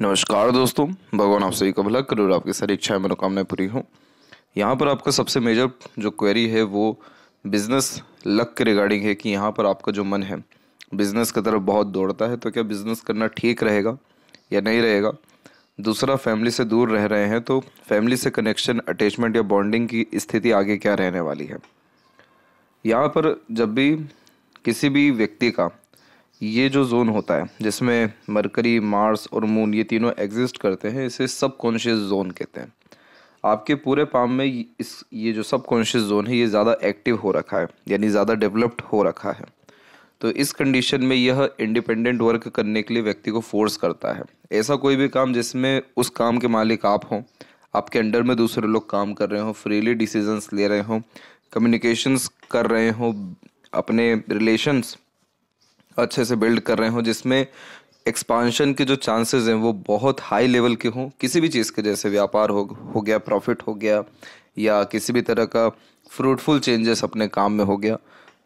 नमस्कार दोस्तों भगवान आप सभी का भला करूर आपकी सारी इच्छाएं मनोकामनाएं पूरी हों यहाँ पर आपका सबसे मेजर जो क्वेरी है वो बिज़नेस लक के रिगार्डिंग है कि यहाँ पर आपका जो मन है बिज़नेस की तरफ बहुत दौड़ता है तो क्या बिज़नेस करना ठीक रहेगा या नहीं रहेगा दूसरा फैमिली से दूर रह रहे हैं तो फैमिली से कनेक्शन अटैचमेंट या बॉन्डिंग की स्थिति आगे क्या रहने वाली है यहाँ पर जब भी किसी भी व्यक्ति का ये जो जोन होता है जिसमें मरकरी मार्स और मून ये तीनों एग्जिस्ट करते हैं इसे सब कॉन्शियस जोन कहते हैं आपके पूरे पाम में इस ये जो सब कॉन्शियस जोन है ये ज़्यादा एक्टिव हो रखा है यानी ज़्यादा डेवलप्ड हो रखा है तो इस कंडीशन में यह इंडिपेंडेंट वर्क करने के लिए व्यक्ति को फोर्स करता है ऐसा कोई भी काम जिसमें उस काम के मालिक आप हों आपके अंडर में दूसरे लोग काम कर रहे हों फ्रीली डिसीजंस ले रहे हों कम्युनिकेशंस कर रहे हों अपने रिलेशंस अच्छे से बिल्ड कर रहे हों जिसमें एक्सपांशन के जो चांसेस हैं वो बहुत हाई लेवल के हों किसी भी चीज़ के जैसे व्यापार हो हो गया प्रॉफिट हो गया या किसी भी तरह का फ्रूटफुल चेंजेस अपने काम में हो गया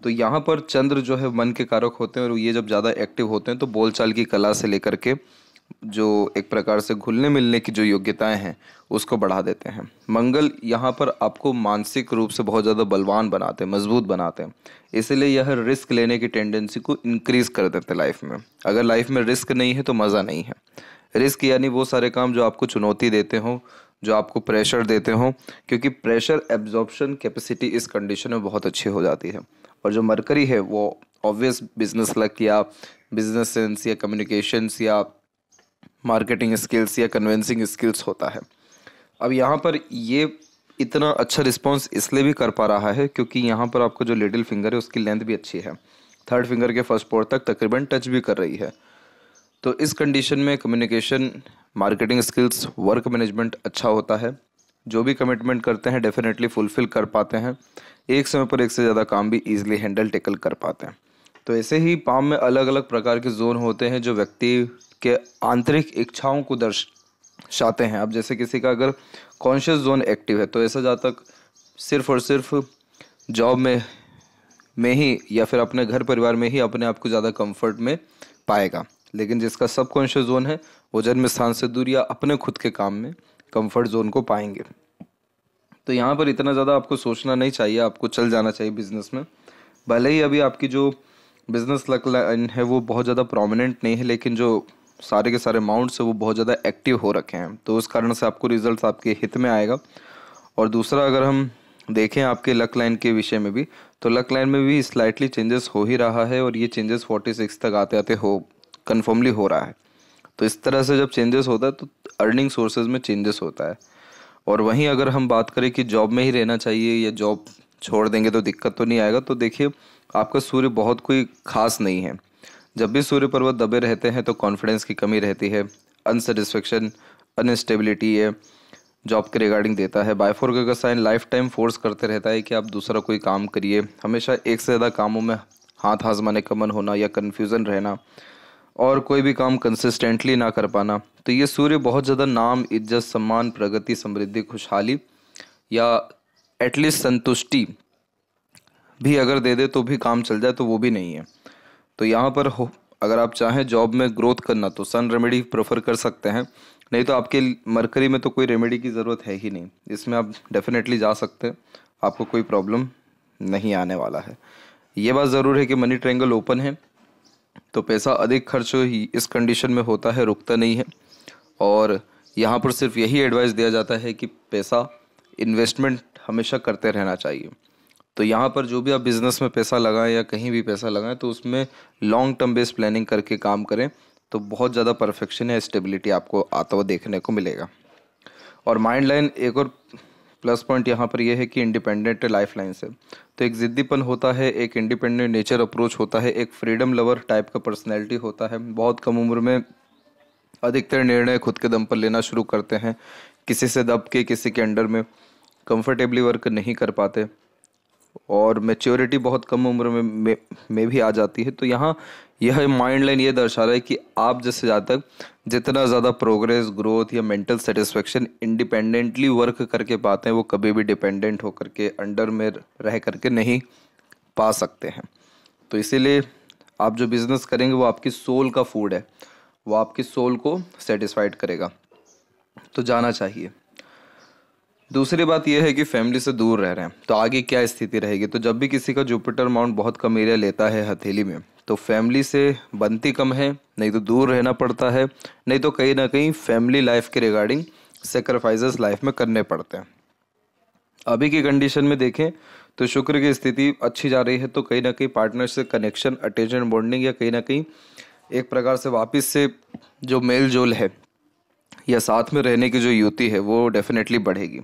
तो यहाँ पर चंद्र जो है मन के कारक होते हैं और ये जब ज़्यादा एक्टिव होते हैं तो बोलचाल की कला से लेकर के जो एक प्रकार से घुलने मिलने की जो योग्यताएं हैं उसको बढ़ा देते हैं मंगल यहाँ पर आपको मानसिक रूप से बहुत ज़्यादा बलवान बनाते हैं मजबूत बनाते हैं इसलिए यह रिस्क लेने की टेंडेंसी को इनक्रीज कर देते हैं लाइफ में अगर लाइफ में रिस्क नहीं है तो मज़ा नहीं है रिस्क यानी वो सारे काम जो आपको चुनौती देते हों जो आपको प्रेशर देते हों क्योंकि प्रेशर एब्जॉर्बशन कैपेसिटी इस कंडीशन में बहुत अच्छी हो जाती है और जो मरकरी है वो ऑब्वियस बिजनेस लक या बिजनेस सेंस या कम्युनिकेशंस या मार्केटिंग स्किल्स या कन्वेंसिंग स्किल्स होता है अब यहाँ पर ये इतना अच्छा रिस्पॉन्स इसलिए भी कर पा रहा है क्योंकि यहाँ पर आपको जो लिटिल फिंगर है उसकी लेंथ भी अच्छी है थर्ड फिंगर के फर्स्ट पोर्ट तक तकरीबन टच भी कर रही है तो इस कंडीशन में communication marketing skills work management अच्छा होता है जो भी कमिटमेंट करते हैं डेफिनेटली फुलफ़िल कर पाते हैं एक समय पर एक से ज़्यादा काम भी ईजिली हैंडल टेकल कर पाते हैं तो ऐसे ही पाम में अलग अलग प्रकार के जोन होते हैं जो व्यक्ति के आंतरिक इच्छाओं को दर्शाते हैं अब जैसे किसी का अगर कॉन्शियस जोन एक्टिव है तो ऐसा जातक सिर्फ और सिर्फ जॉब में में ही या फिर अपने घर परिवार में ही अपने आप को ज़्यादा कंफर्ट में पाएगा लेकिन जिसका सब कॉन्शियस जोन है वो जन्म स्थान से दूर या अपने खुद के काम में कंफर्ट जोन को पाएंगे तो यहाँ पर इतना ज़्यादा आपको सोचना नहीं चाहिए आपको चल जाना चाहिए बिज़नेस में भले ही अभी आपकी जो बिज़नेस लक लाइन है वो बहुत ज़्यादा प्रोमिनेंट नहीं है लेकिन जो सारे के सारे माउंट्स है वो बहुत ज़्यादा एक्टिव हो रखे हैं तो उस कारण से आपको रिजल्ट आपके हित में आएगा और दूसरा अगर हम देखें आपके लक लाइन के विषय में भी तो लक लाइन में भी स्लाइटली चेंजेस हो ही रहा है और ये चेंजेस 46 तक आते आते हो कन्फर्मली हो रहा है तो इस तरह से जब चेंजेस होता है तो अर्निंग सोर्सेज में चेंजेस होता है और वहीं अगर हम बात करें कि जॉब में ही रहना चाहिए या जॉब छोड़ देंगे तो दिक्कत तो नहीं आएगा तो देखिए आपका सूर्य बहुत कोई खास नहीं है जब भी सूर्य पर्वत दबे रहते हैं तो कॉन्फिडेंस की कमी रहती है अनसेटिस्फेक्शन अनस्टेबिलिटी है जॉब के रिगार्डिंग देता है बायफोर्ग का साइन लाइफ टाइम फोर्स करते रहता है कि आप दूसरा कोई काम करिए हमेशा एक से ज़्यादा कामों में हाथ हाजमाने का मन होना या कन्फ्यूज़न रहना और कोई भी काम कंसिस्टेंटली ना कर पाना तो ये सूर्य बहुत ज़्यादा नाम इज्जत सम्मान प्रगति समृद्धि खुशहाली या एटलीस्ट संतुष्टि भी अगर दे दे तो भी काम चल जाए तो वो भी नहीं है तो यहाँ पर हो अगर आप चाहें जॉब में ग्रोथ करना तो सन रेमेडी प्रेफर कर सकते हैं नहीं तो आपके मरकरी में तो कोई रेमेडी की ज़रूरत है ही नहीं इसमें आप डेफिनेटली जा सकते हैं आपको कोई प्रॉब्लम नहीं आने वाला है ये बात ज़रूर है कि मनी ट्रैंगल ओपन है तो पैसा अधिक खर्च ही इस कंडीशन में होता है रुकता नहीं है और यहाँ पर सिर्फ यही एडवाइस दिया जाता है कि पैसा इन्वेस्टमेंट हमेशा करते रहना चाहिए तो यहाँ पर जो भी आप बिज़नेस में पैसा लगाएं या कहीं भी पैसा लगाएं तो उसमें लॉन्ग टर्म बेस प्लानिंग करके काम करें तो बहुत ज़्यादा परफेक्शन या स्टेबिलिटी आपको आता हुआ देखने को मिलेगा और माइंड लाइन एक और प्लस पॉइंट यहाँ पर यह है कि इंडिपेंडेंट लाइफ लाइन से तो एक ज़िद्दीपन होता है एक इंडिपेंडेंट नेचर अप्रोच होता है एक फ्रीडम लवर टाइप का पर्सनैलिटी होता है बहुत कम उम्र में अधिकतर निर्णय खुद के दम पर लेना शुरू करते हैं किसी से दब के किसी के अंडर में कंफर्टेबली वर्क नहीं कर पाते और मेच्योरिटी बहुत कम उम्र में में, में भी आ जाती है तो यहाँ यह माइंड लाइन ये दर्शा रहा है कि आप जैसे जहाँ तक जितना ज़्यादा प्रोग्रेस ग्रोथ या मेंटल सेटिस्फेक्शन इंडिपेंडेंटली वर्क करके पाते हैं वो कभी भी डिपेंडेंट होकर के अंडर में रह करके नहीं पा सकते हैं तो इसीलिए आप जो बिज़नेस करेंगे वो आपकी सोल का फूड है वो आपकी सोल को सेटिस्फाइड करेगा तो जाना चाहिए दूसरी बात यह है कि फैमिली से दूर रह रहे हैं तो आगे क्या स्थिति रहेगी तो जब भी किसी का जुपिटर माउंट बहुत कम एरिया लेता है हथेली में तो फैमिली से बनती कम है नहीं तो दूर रहना पड़ता है नहीं तो कहीं ना कहीं फैमिली लाइफ के रिगार्डिंग सेक्रीफाइजेस लाइफ में करने पड़ते हैं अभी की कंडीशन में देखें तो शुक्र की स्थिति अच्छी जा रही है तो कहीं ना कहीं पार्टनर से कनेक्शन अटेंशन बॉन्डिंग या कहीं ना कहीं एक प्रकार से वापस से जो मेल जोल है या साथ में रहने की जो युति है वो डेफिनेटली बढ़ेगी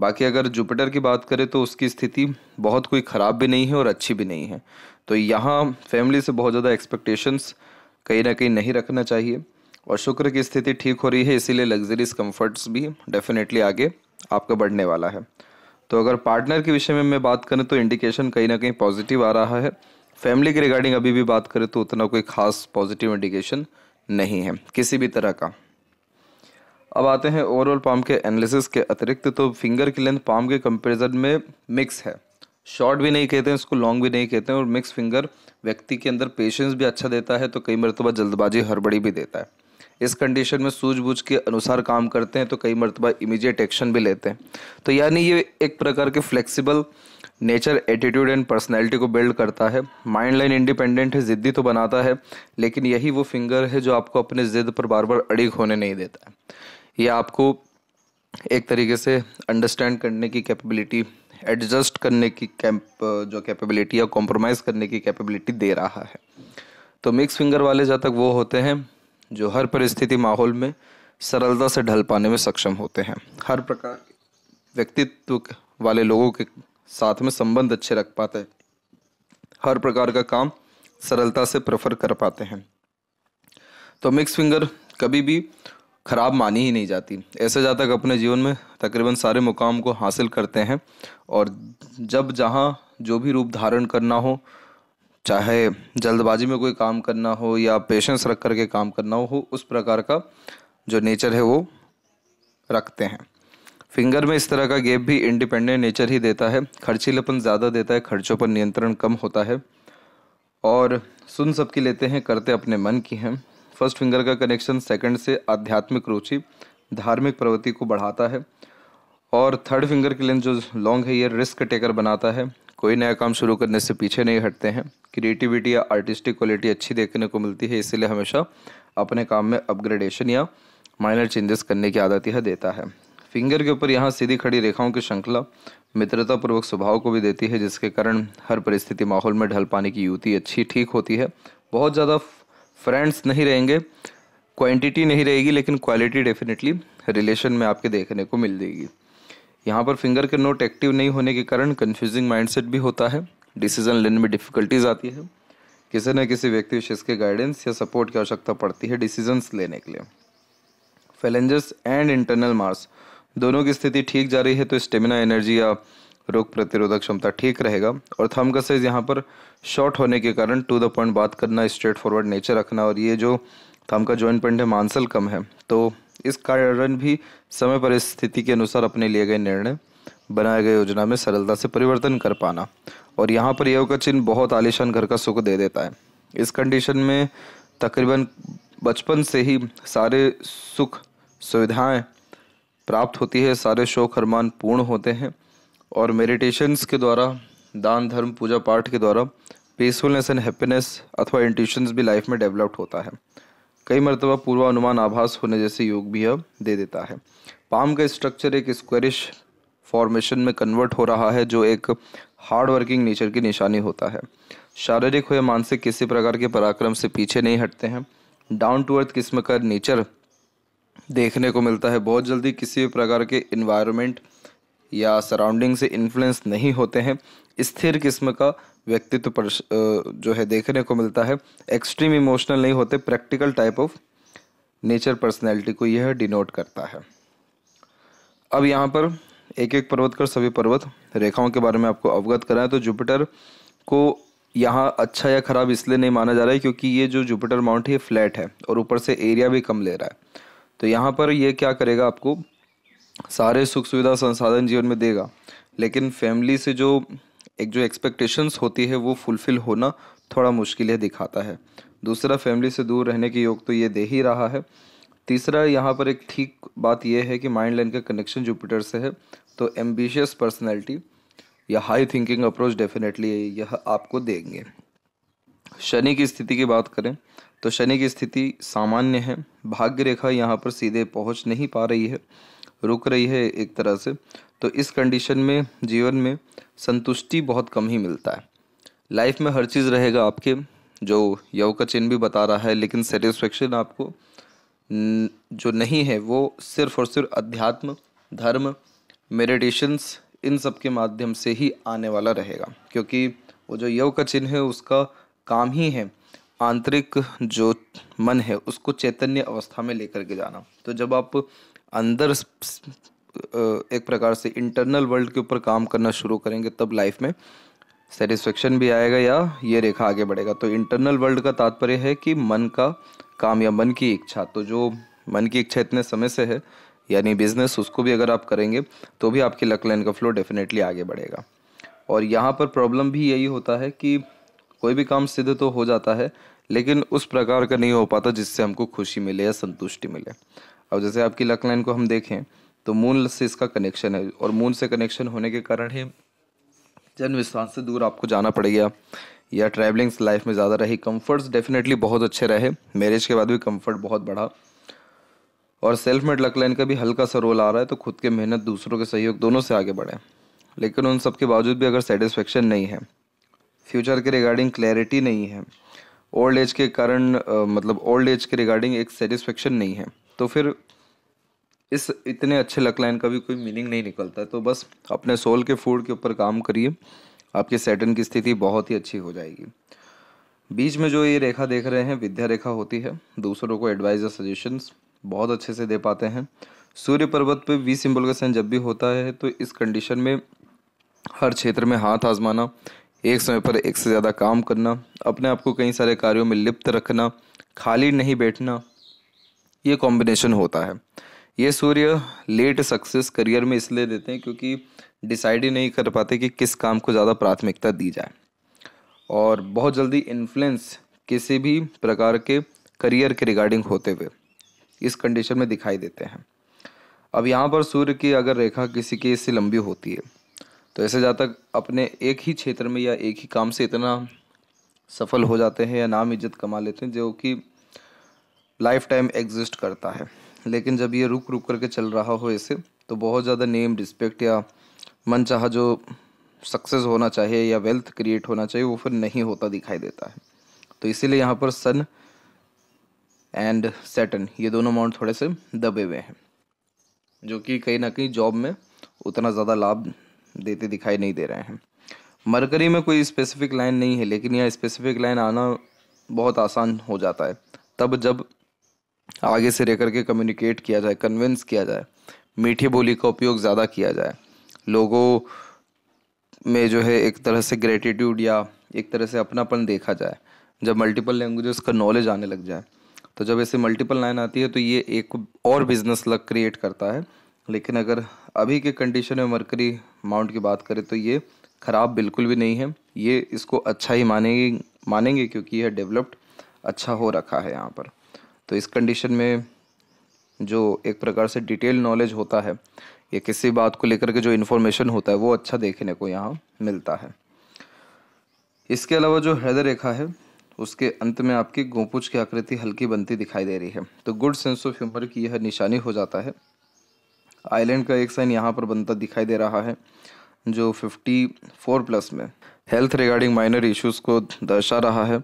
बाकी अगर जुपिटर की बात करें तो उसकी स्थिति बहुत कोई ख़राब भी नहीं है और अच्छी भी नहीं है तो यहाँ फैमिली से बहुत ज़्यादा एक्सपेक्टेशंस कहीं ना कहीं नहीं रखना चाहिए और शुक्र की स्थिति ठीक हो रही है इसीलिए लग्जरीज कम्फर्ट्स भी डेफिनेटली आगे आपका बढ़ने वाला है तो अगर पार्टनर के विषय में मैं बात करें तो इंडिकेशन कहीं ना कहीं पॉजिटिव आ रहा है फैमिली के रिगार्डिंग अभी भी बात करें तो उतना कोई खास पॉजिटिव इंडिकेशन नहीं है किसी भी तरह का अब आते हैं ओवरऑल पाम के एनालिसिस के अतिरिक्त तो फिंगर की लेंथ पाम के कंपेरिजन में मिक्स है शॉर्ट भी नहीं कहते हैं उसको लॉन्ग भी नहीं कहते हैं और मिक्स फिंगर व्यक्ति के अंदर पेशेंस भी अच्छा देता है तो कई मरतबा जल्दबाजी हड़बड़ी भी देता है इस कंडीशन में सूझबूझ के अनुसार काम करते हैं तो कई मरतबा इमीजिएट एक्शन भी लेते हैं तो यानी ये एक प्रकार के flexible nature attitude and personality को बिल्ड करता है माइंड लाइन इंडिपेंडेंट है ज़िद्दी तो बनाता है लेकिन यही वो फिंगर है जो आपको अपने ज़िद पर बार बार अड़िग होने नहीं देता है ये आपको एक तरीके से अंडरस्टैंड करने की कैपेबिलिटी एडजस्ट करने की कैप जो कैपेबिलिटी या कॉम्प्रोमाइज़ करने की कैपेबिलिटी दे रहा है तो मिक्स फिंगर वाले जातक वो होते हैं जो हर परिस्थिति माहौल में सरलता से ढल पाने में सक्षम होते हैं हर प्रकार व्यक्तित्व वाले लोगों के साथ में संबंध अच्छे रख पाते हैं हर प्रकार का काम सरलता से प्रेफर कर पाते हैं तो मिक्स फिंगर कभी भी ख़राब मानी ही नहीं जाती ऐसे जातक अपने जीवन में तकरीबन सारे मुकाम को हासिल करते हैं और जब जहाँ जो भी रूप धारण करना हो चाहे जल्दबाजी में कोई काम करना हो या पेशेंस रख कर के काम करना हो उस प्रकार का जो नेचर है वो रखते हैं फिंगर में इस तरह का गेप भी इंडिपेंडेंट नेचर ही देता है खर्चीलेपन ज़्यादा देता है खर्चों पर नियंत्रण कम होता है और सुन सबकी लेते हैं करते अपने मन की हैं फर्स्ट फिंगर का कनेक्शन सेकंड से आध्यात्मिक रुचि धार्मिक प्रवृत्ति को बढ़ाता है और थर्ड फिंगर की लेंथ जो लॉन्ग है ये रिस्क टेकर बनाता है कोई नया काम शुरू करने से पीछे नहीं हटते हैं क्रिएटिविटी या आर्टिस्टिक क्वालिटी अच्छी देखने को मिलती है इसीलिए हमेशा अपने काम में अपग्रेडेशन या माइनर चेंजेस करने की आदत यह देता है फिंगर के ऊपर यहाँ सीधी खड़ी रेखाओं की श्रृंखला मित्रतापूर्वक स्वभाव को भी देती है जिसके कारण हर परिस्थिति माहौल में ढल पाने की युति अच्छी ठीक होती है बहुत ज़्यादा फ्रेंड्स नहीं रहेंगे क्वांटिटी नहीं रहेगी लेकिन क्वालिटी डेफिनेटली रिलेशन में आपके देखने को मिल जाएगी यहाँ पर फिंगर के नोट एक्टिव नहीं होने के कारण कन्फ्यूजिंग माइंडसेट भी होता है डिसीजन लेने में डिफ़िकल्टीज आती है किसी न किसी व्यक्ति विशेष के गाइडेंस या सपोर्ट की आवश्यकता पड़ती है डिसीजंस लेने के लिए फैलेंजर्स एंड इंटरनल मार्स दोनों की स्थिति ठीक जा रही है तो स्टेमिना एनर्जी या रोग प्रतिरोधक क्षमता ठीक रहेगा और थम का साइज यहाँ पर शॉर्ट होने के कारण टू द पॉइंट बात करना स्ट्रेट फॉरवर्ड नेचर रखना और ये जो थम का जॉइंट पॉइंट है मांसल कम है तो इस कारण भी समय परिस्थिति के अनुसार अपने लिए गए निर्णय बनाए गए योजना में सरलता से परिवर्तन कर पाना और यहाँ पर योग का चिन्ह बहुत आलिशान घर का सुख दे देता है इस कंडीशन में तकरीबन बचपन से ही सारे सुख सुविधाएं प्राप्त होती है सारे शोक अरमान पूर्ण होते हैं और मेडिटेशंस के द्वारा दान धर्म पूजा पाठ के द्वारा पीसफुलनेस एंड हैप्पीनेस अथवा इंट्यूशंस भी लाइफ में डेवलप्ड होता है कई मरतबा पूर्वानुमान आभास होने जैसे योग भी अब दे देता है पाम का स्ट्रक्चर एक स्क्वेरिश फॉर्मेशन में कन्वर्ट हो रहा है जो एक हार्ड वर्किंग नेचर की निशानी होता है शारीरिक हो या मानसिक किसी प्रकार के पराक्रम से पीछे नहीं हटते हैं डाउन टू अर्थ किस्म का नेचर देखने को मिलता है बहुत जल्दी किसी भी प्रकार के इन्वायरमेंट या सराउंडिंग से इन्फ्लुएंस नहीं होते हैं स्थिर किस्म का व्यक्तित्व जो है देखने को मिलता है एक्सट्रीम इमोशनल नहीं होते practical type of nature personality को यह डिनोट करता है अब यहाँ पर एक एक पर्वत कर सभी पर्वत रेखाओं के बारे में आपको अवगत कराएं तो जुपिटर को यहाँ अच्छा या ख़राब इसलिए नहीं माना जा रहा है क्योंकि ये जो जुपिटर माउंट है ये फ्लैट है और ऊपर से एरिया भी कम ले रहा है तो यहाँ पर ये क्या करेगा आपको सारे सुख सुविधा संसाधन जीवन में देगा लेकिन फैमिली से जो एक जो एक्सपेक्टेशंस होती है वो फुलफ़िल होना थोड़ा मुश्किल है दिखाता है दूसरा फैमिली से दूर रहने के योग तो ये दे ही रहा है तीसरा यहाँ पर एक ठीक बात यह है कि माइंड लाइन का कनेक्शन जुपिटर से है तो एम्बिशियस पर्सनैलिटी या हाई थिंकिंग अप्रोच डेफिनेटली यह आपको देंगे शनि की स्थिति की बात करें तो शनि की स्थिति सामान्य है भाग्य रेखा यहाँ पर सीधे पहुँच नहीं पा रही है रुक रही है एक तरह से तो इस कंडीशन में जीवन में संतुष्टि बहुत कम ही मिलता है लाइफ में हर चीज़ रहेगा आपके जो यव का चिन्ह भी बता रहा है लेकिन सेटिस्फेक्शन आपको जो नहीं है वो सिर्फ और सिर्फ अध्यात्म धर्म मेडिटेशंस इन सब के माध्यम से ही आने वाला रहेगा क्योंकि वो जो यव का चिन्ह है उसका काम ही है आंतरिक जो मन है उसको चैतन्य अवस्था में लेकर के जाना तो जब आप अंदर एक प्रकार से इंटरनल वर्ल्ड के ऊपर काम करना शुरू करेंगे तब लाइफ में सेटिस्फेक्शन भी आएगा या ये रेखा आगे बढ़ेगा तो इंटरनल वर्ल्ड का तात्पर्य है कि मन का काम या मन की इच्छा तो जो मन की इच्छा इतने समय से है यानी बिजनेस उसको भी अगर आप करेंगे तो भी आपकी लक लाइन का फ्लो डेफिनेटली आगे बढ़ेगा और यहाँ पर प्रॉब्लम भी यही होता है कि कोई भी काम सिद्ध तो हो जाता है लेकिन उस प्रकार का नहीं हो पाता जिससे हमको खुशी मिले या संतुष्टि मिले अब जैसे आपकी लक लाइन को हम देखें तो मून से इसका कनेक्शन है और मून से कनेक्शन होने के कारण ही जन्म स्थान से दूर आपको जाना पड़ेगा या ट्रैवलिंग्स लाइफ में ज़्यादा रही कंफर्ट्स डेफिनेटली बहुत अच्छे रहे मैरिज के बाद भी कंफर्ट बहुत बढ़ा और सेल्फ मेड लक लाइन का भी हल्का सा रोल आ रहा है तो खुद के मेहनत दूसरों के सहयोग दोनों से आगे बढ़े लेकिन उन सब के बावजूद भी अगर सेटिस्फेक्शन नहीं है फ्यूचर के रिगार्डिंग क्लैरिटी नहीं है ओल्ड एज के कारण मतलब ओल्ड एज के रिगार्डिंग एक सेटिस्फेक्शन नहीं है तो फिर इस इतने अच्छे लक लाइन का भी कोई मीनिंग नहीं निकलता तो बस अपने सोल के फूड के ऊपर काम करिए आपके सैटन की स्थिति बहुत ही अच्छी हो जाएगी बीच में जो ये रेखा देख रहे हैं विद्या रेखा होती है दूसरों को एडवाइज और सजेशंस बहुत अच्छे से दे पाते हैं सूर्य पर्वत पे वी सिंबल का सैन जब भी होता है तो इस कंडीशन में हर क्षेत्र में हाथ आजमाना एक समय पर एक से ज़्यादा काम करना अपने आप को कई सारे कार्यों में लिप्त रखना खाली नहीं बैठना ये कॉम्बिनेशन होता है ये सूर्य लेट सक्सेस करियर में इसलिए देते हैं क्योंकि डिसाइड ही नहीं कर पाते कि किस काम को ज़्यादा प्राथमिकता दी जाए और बहुत जल्दी इन्फ्लुएंस किसी भी प्रकार के करियर के रिगार्डिंग होते हुए इस कंडीशन में दिखाई देते हैं अब यहाँ पर सूर्य की अगर रेखा किसी की इससे लंबी होती है तो ऐसे जातक अपने एक ही क्षेत्र में या एक ही काम से इतना सफल हो जाते हैं या नाम इज्जत कमा लेते हैं जो कि लाइफ टाइम एग्जिस्ट करता है लेकिन जब ये रुक रुक करके चल रहा हो ऐसे तो बहुत ज़्यादा नेम रिस्पेक्ट या मन चाह जो सक्सेस होना चाहिए या वेल्थ क्रिएट होना चाहिए वो फिर नहीं होता दिखाई देता है तो इसीलिए यहाँ पर सन एंड सेटन ये दोनों माउंट थोड़े से दबे हुए हैं जो कि कहीं ना कहीं जॉब में उतना ज़्यादा लाभ देते दिखाई नहीं दे रहे हैं मरकरी में कोई स्पेसिफिक लाइन नहीं है लेकिन यह स्पेसिफिक लाइन आना बहुत आसान हो जाता है तब जब आगे से रह करके कम्युनिकेट किया जाए कन्विंस किया जाए मीठी बोली का उपयोग ज़्यादा किया जाए लोगों में जो है एक तरह से ग्रेटिट्यूड या एक तरह से अपनापन देखा जाए जब मल्टीपल लैंग्वेजेस का नॉलेज आने लग जाए तो जब ऐसे मल्टीपल लाइन आती है तो ये एक और बिजनेस लग क्रिएट करता है लेकिन अगर अभी के कंडीशन में मरकरी माउंट की बात करें तो ये ख़राब बिल्कुल भी नहीं है ये इसको अच्छा ही मानेंगे मानेंगे क्योंकि यह डेवलप्ड अच्छा हो रखा है यहाँ पर तो इस कंडीशन में जो एक प्रकार से डिटेल नॉलेज होता है या किसी बात को लेकर के जो इन्फॉर्मेशन होता है वो अच्छा देखने को यहाँ मिलता है इसके अलावा जो हृदय रेखा है उसके अंत में आपकी गोपुच की आकृति हल्की बनती दिखाई दे रही है तो गुड सेंस ऑफ ह्यूमर की यह निशानी हो जाता है आइलैंड का एक साइन यहाँ पर बनता दिखाई दे रहा है जो 54 प्लस में हेल्थ रिगार्डिंग माइनर इश्यूज को दर्शा रहा है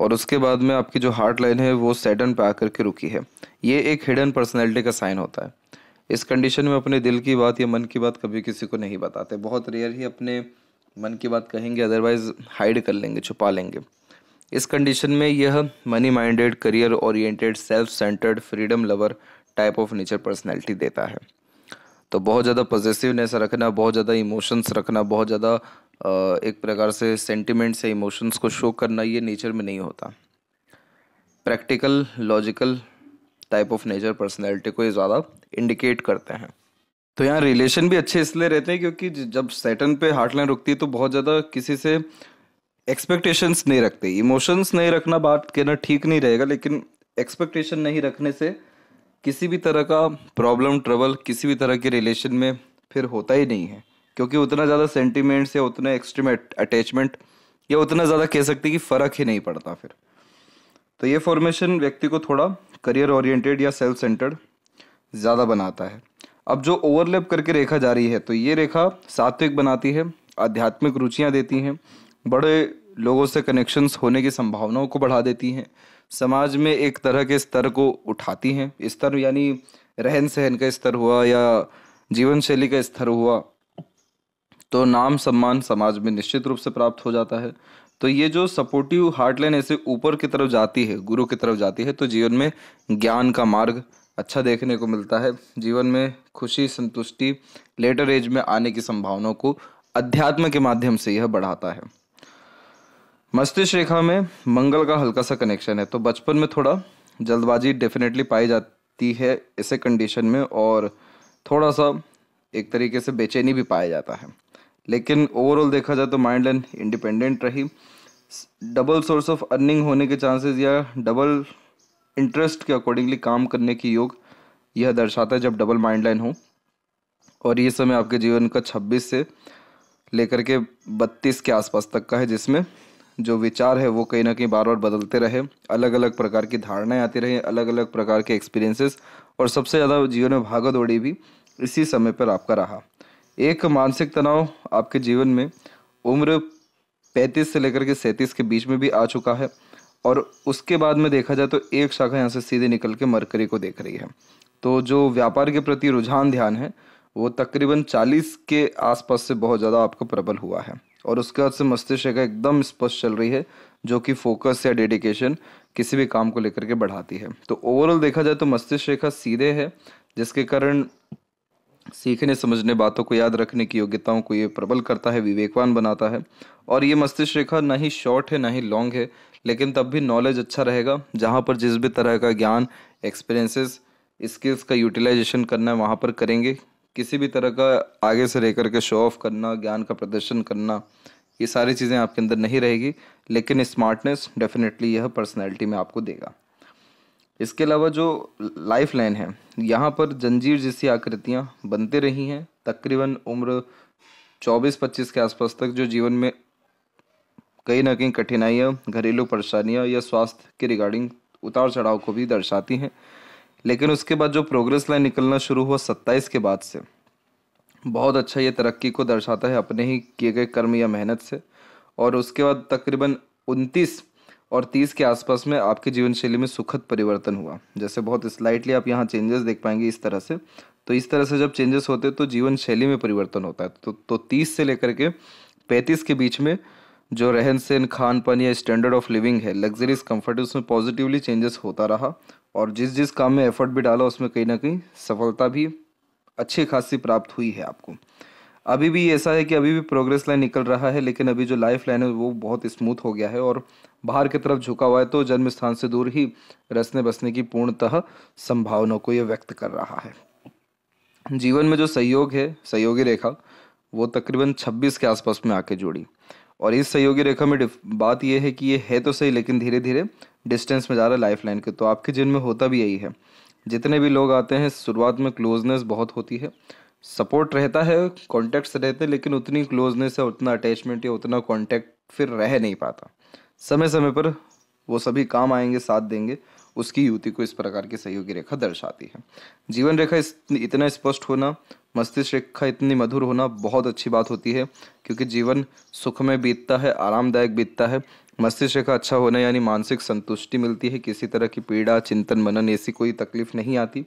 और उसके बाद में आपकी जो हार्ट लाइन है वो सेडन पे आकर के रुकी है ये एक हिडन पर्सनैलिटी का साइन होता है इस कंडीशन में अपने दिल की बात या मन की बात कभी किसी को नहीं बताते बहुत रेयर ही अपने मन की बात कहेंगे अदरवाइज हाइड कर लेंगे छुपा लेंगे इस कंडीशन में यह money minded career oriented self centred freedom lover type of nature personality देता है तो बहुत ज़्यादा पॉजिटिवनेस रखना बहुत ज़्यादा इमोशंस रखना बहुत ज़्यादा एक प्रकार से सेंटिमेंट्स से या इमोशंस को शो करना ये नेचर में नहीं होता practical logical type of nature personality को ये ज़्यादा इंडिकेट करते हैं तो यहाँ रिलेशन भी अच्छे इसलिए रहते हैं क्योंकि जब सेटन पे हार्टलाइन रुकती है तो बहुत ज़्यादा किसी से एक्सपेक्टेशंस नहीं रखते इमोशंस नहीं रखना बात कहना ठीक नहीं रहेगा लेकिन एक्सपेक्टेशन नहीं रखने से किसी भी तरह का प्रॉब्लम ट्रबल किसी भी तरह के रिलेशन में फिर होता ही नहीं है क्योंकि उतना ज़्यादा सेंटिमेंट्स या उतना एक्सट्रीम अटैचमेंट या उतना ज़्यादा कह सकते कि फ़र्क ही नहीं पड़ता फिर तो ये फॉर्मेशन व्यक्ति को थोड़ा करियर ओरिएंटेड या सेल्फ सेंटर्ड ज़्यादा बनाता है अब जो ओवरलैप करके रेखा जा रही है तो ये रेखा सात्विक बनाती है आध्यात्मिक रुचियाँ देती हैं बड़े लोगों से कनेक्शंस होने की संभावनाओं को बढ़ा देती हैं समाज में एक तरह के स्तर को उठाती हैं स्तर यानी रहन सहन का स्तर हुआ या जीवन शैली का स्तर हुआ तो नाम सम्मान समाज में निश्चित रूप से प्राप्त हो जाता है तो ये जो सपोर्टिव हार्टलाइन ऐसे ऊपर की तरफ जाती है गुरु की तरफ जाती है तो जीवन में ज्ञान का मार्ग अच्छा देखने को मिलता है जीवन में खुशी संतुष्टि लेटर एज में आने की संभावनाओं को अध्यात्म के माध्यम से यह बढ़ाता है मस्तिष्क रेखा में मंगल का हल्का सा कनेक्शन है तो बचपन में थोड़ा जल्दबाजी डेफिनेटली पाई जाती है ऐसे कंडीशन में और थोड़ा सा एक तरीके से बेचैनी भी पाया जाता है लेकिन ओवरऑल देखा जाए तो माइंड लैंड इंडिपेंडेंट रही डबल सोर्स ऑफ अर्निंग होने के चांसेस या डबल इंटरेस्ट के अकॉर्डिंगली काम करने की योग यह दर्शाता है जब डबल माइंड लाइन हो और ये समय आपके जीवन का 26 से लेकर के 32 के आसपास तक का है जिसमें जो विचार है वो कहीं ना कहीं बार बार बदलते रहे अलग अलग प्रकार की धारणाएं आती रही अलग अलग प्रकार के एक्सपीरियंसेस और सबसे ज़्यादा जीवन में भागा दौड़ी भी इसी समय पर आपका रहा एक मानसिक तनाव आपके जीवन में उम्र 35 से लेकर के सैंतीस के बीच में भी आ चुका है और उसके बाद में देखा जाए तो एक शाखा यहाँ से सीधे निकल के मरकरी को देख रही है तो जो व्यापार के प्रति रुझान ध्यान है वो तकरीबन 40 के आसपास से बहुत ज़्यादा आपको प्रबल हुआ है और उसके बाद से मस्तिष्क का एकदम स्पष्ट चल रही है जो कि फोकस या डेडिकेशन किसी भी काम को लेकर के बढ़ाती है तो ओवरऑल देखा जाए तो मस्तिष्क रेखा सीधे है जिसके कारण सीखने समझने बातों को याद रखने की योग्यताओं को ये प्रबल करता है विवेकवान बनाता है और ये मस्तिष्क रेखा ना ही शॉर्ट है ना ही लॉन्ग है लेकिन तब भी नॉलेज अच्छा रहेगा जहाँ पर जिस भी तरह का ज्ञान एक्सपीरियंसेस स्किल्स का यूटिलाइजेशन करना है वहाँ पर करेंगे किसी भी तरह का आगे से रह करके शो ऑफ करना ज्ञान का प्रदर्शन करना ये सारी चीज़ें आपके अंदर नहीं रहेगी लेकिन स्मार्टनेस डेफिनेटली यह पर्सनैलिटी में आपको देगा इसके अलावा जो लाइफ लाइन है यहाँ पर जंजीर जैसी आकृतियाँ बनते रही हैं तकरीबन उम्र 24-25 के आसपास तक जो जीवन में कहीं ना कहीं कठिनाइयाँ घरेलू परेशानियाँ या स्वास्थ्य के रिगार्डिंग उतार चढ़ाव को भी दर्शाती हैं लेकिन उसके बाद जो प्रोग्रेस लाइन निकलना शुरू हुआ सत्ताईस के बाद से बहुत अच्छा ये तरक्की को दर्शाता है अपने ही किए गए कर्म या मेहनत से और उसके बाद तकरीबन उनतीस और तीस के आसपास में आपके जीवन शैली में सुखद परिवर्तन हुआ जैसे बहुत स्लाइटली आप यहाँ चेंजेस देख पाएंगे इस तरह से तो इस तरह से जब चेंजेस होते हैं तो जीवन शैली में परिवर्तन होता है तो तो तीस से लेकर के पैंतीस के बीच में जो रहन सहन खान पान या स्टैंडर्ड ऑफ लिविंग है लग्जरीज कम्फर्ट उसमें पॉजिटिवली चेंजेस होता रहा और जिस जिस काम में एफर्ट भी डाला उसमें कहीं ना कहीं सफलता भी अच्छी खासी प्राप्त हुई है आपको अभी भी ऐसा है कि अभी भी प्रोग्रेस लाइन निकल रहा है लेकिन अभी जो लाइफ लाइन है वो बहुत स्मूथ हो गया है और बाहर की तरफ झुका हुआ है तो जन्म स्थान से दूर ही रसने बसने की पूर्णतः संभावना को ये व्यक्त कर रहा है जीवन में जो सहयोग है सहयोगी रेखा वो तकरीबन 26 के आसपास में आके जुड़ी और इस सहयोगी रेखा में बात यह है कि ये है तो सही लेकिन धीरे धीरे डिस्टेंस में जा रहा है लाइफ लाइन के तो आपके जिन में होता भी यही है जितने भी लोग आते हैं शुरुआत में क्लोजनेस बहुत होती है सपोर्ट रहता है कॉन्टैक्ट्स रहते हैं लेकिन उतनी क्लोजनेस या उतना अटैचमेंट या उतना कॉन्टैक्ट फिर रह नहीं पाता समय समय पर वो सभी काम आएंगे साथ देंगे उसकी युति को इस प्रकार की सहयोगी रेखा दर्शाती है जीवन रेखा इतना स्पष्ट होना मस्तिष्क रेखा इतनी मधुर होना बहुत अच्छी बात होती है क्योंकि जीवन सुख में बीतता है आरामदायक बीतता है मस्तिष्क रेखा अच्छा होना यानी मानसिक संतुष्टि मिलती है किसी तरह की पीड़ा चिंतन मनन ऐसी कोई तकलीफ नहीं आती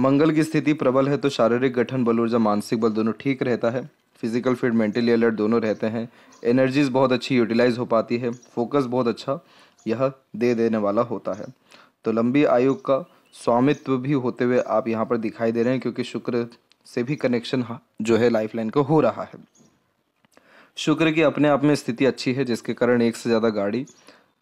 मंगल की स्थिति प्रबल है तो शारीरिक गठन बल ऊर्जा मानसिक बल दोनों ठीक रहता है फिज़िकल फिट मेंटली अलर्ट दोनों रहते हैं एनर्जीज़ बहुत अच्छी यूटिलाइज हो पाती है फोकस बहुत अच्छा यह दे देने वाला होता है तो लंबी आयु का स्वामित्व भी होते हुए आप यहाँ पर दिखाई दे रहे हैं क्योंकि शुक्र से भी कनेक्शन जो है लाइन का हो रहा है शुक्र की अपने आप में स्थिति अच्छी है जिसके कारण एक से ज़्यादा गाड़ी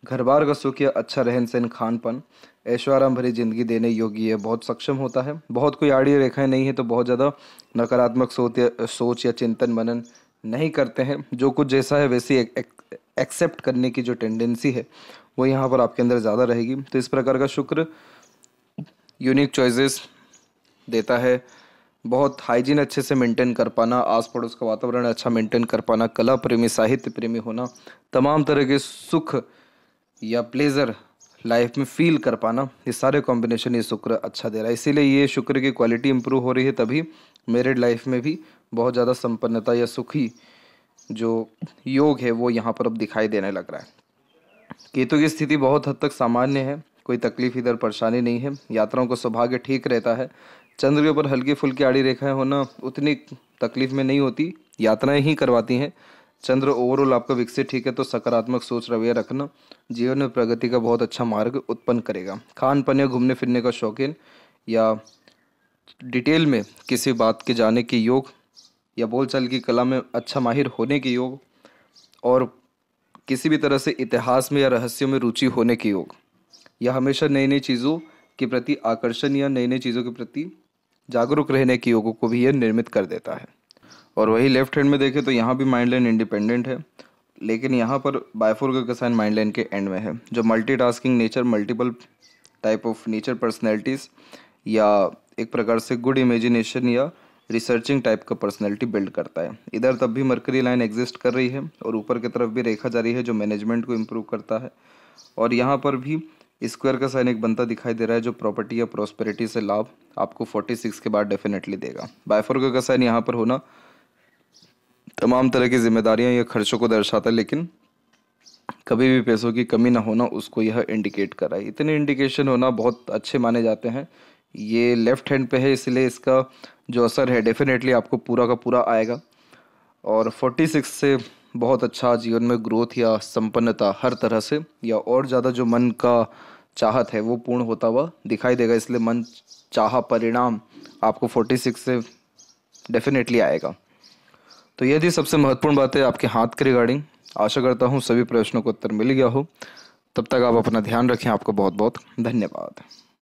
घर बार का सुख या अच्छा रहन सहन खान पान ऐश्वर्याम भरी जिंदगी देने योग्य है बहुत सक्षम होता है बहुत कोई आड़ी रेखाएं नहीं है तो बहुत ज़्यादा नकारात्मक सोच या सोच या चिंतन मनन नहीं करते हैं जो कुछ जैसा है वैसे एक, एक्सेप्ट करने की जो टेंडेंसी है वो यहाँ पर आपके अंदर ज़्यादा रहेगी तो इस प्रकार का शुक्र यूनिक चॉइसेस देता है बहुत हाइजीन अच्छे से मेंटेन कर पाना आस पड़ोस का वातावरण अच्छा मेंटेन कर पाना कला प्रेमी साहित्य प्रेमी होना तमाम तरह के सुख या प्लेजर लाइफ में फील कर पाना ये सारे कॉम्बिनेशन ये शुक्र अच्छा दे रहा है इसीलिए ये शुक्र की क्वालिटी इंप्रूव हो रही है तभी मेरिड लाइफ में भी बहुत ज़्यादा संपन्नता या सुखी जो योग है वो यहाँ पर अब दिखाई देने लग रहा है केतु की स्थिति बहुत हद तक सामान्य है कोई तकलीफ इधर परेशानी नहीं है यात्राओं का सौभाग्य ठीक रहता है चंद्र के ऊपर हल्की फुल्की आड़ी रेखाएं होना उतनी तकलीफ में नहीं होती यात्राएं ही करवाती हैं चंद्र ओवरऑल आपका विकसित ठीक है तो सकारात्मक सोच रवैया रखना जीवन में प्रगति का बहुत अच्छा मार्ग उत्पन्न करेगा खान पान या घूमने फिरने का शौकीन या डिटेल में किसी बात के जाने के योग या बोलचाल की कला में अच्छा माहिर होने के योग और किसी भी तरह से इतिहास में या रहस्यों में रुचि होने के योग या हमेशा नई नई चीज़ों के प्रति आकर्षण या नई नई चीज़ों के प्रति जागरूक रहने के योगों को भी यह निर्मित कर देता है और वही लेफ्ट हैंड में देखें तो यहाँ भी माइंड लाइन इंडिपेंडेंट है लेकिन यहाँ पर बायफोर का साइन माइंड लाइन के एंड में है जो multitasking nature multiple type of nature personalities या एक प्रकार से गुड इमेजिनेशन या रिसर्चिंग टाइप का पर्सनैलिटी बिल्ड करता है इधर तब भी मरकरी लाइन एग्जिस्ट कर रही है और ऊपर की तरफ भी रेखा जा रही है जो मैनेजमेंट को इम्प्रूव करता है और यहाँ पर भी स्क्वायर का साइन एक बनता दिखाई दे रहा है जो प्रॉपर्टी या प्रॉस्पेरिटी से लाभ आपको 46 के बाद डेफिनेटली देगा बायफोर्गा का साइन यहाँ पर होना तमाम तरह की जिम्मेदारियां या खर्चों को दर्शाता है लेकिन कभी भी पैसों की कमी ना होना उसको यह इंडिकेट कर रहा है इतने इंडिकेशन होना बहुत अच्छे माने जाते हैं ये लेफ़्ट हैंड पे है इसलिए इसका जो असर है डेफिनेटली आपको पूरा का पूरा आएगा और 46 से बहुत अच्छा जीवन में ग्रोथ या संपन्नता हर तरह से या और ज़्यादा जो मन का चाहत है वो पूर्ण होता हुआ दिखाई देगा इसलिए मन चाह परिणाम आपको 46 से डेफिनेटली आएगा तो यह थी सबसे महत्वपूर्ण बात है आपके हाथ के रिगार्डिंग आशा करता हूँ सभी प्रश्नों को उत्तर मिल गया हो तब तक आप अपना ध्यान रखें आपको बहुत बहुत धन्यवाद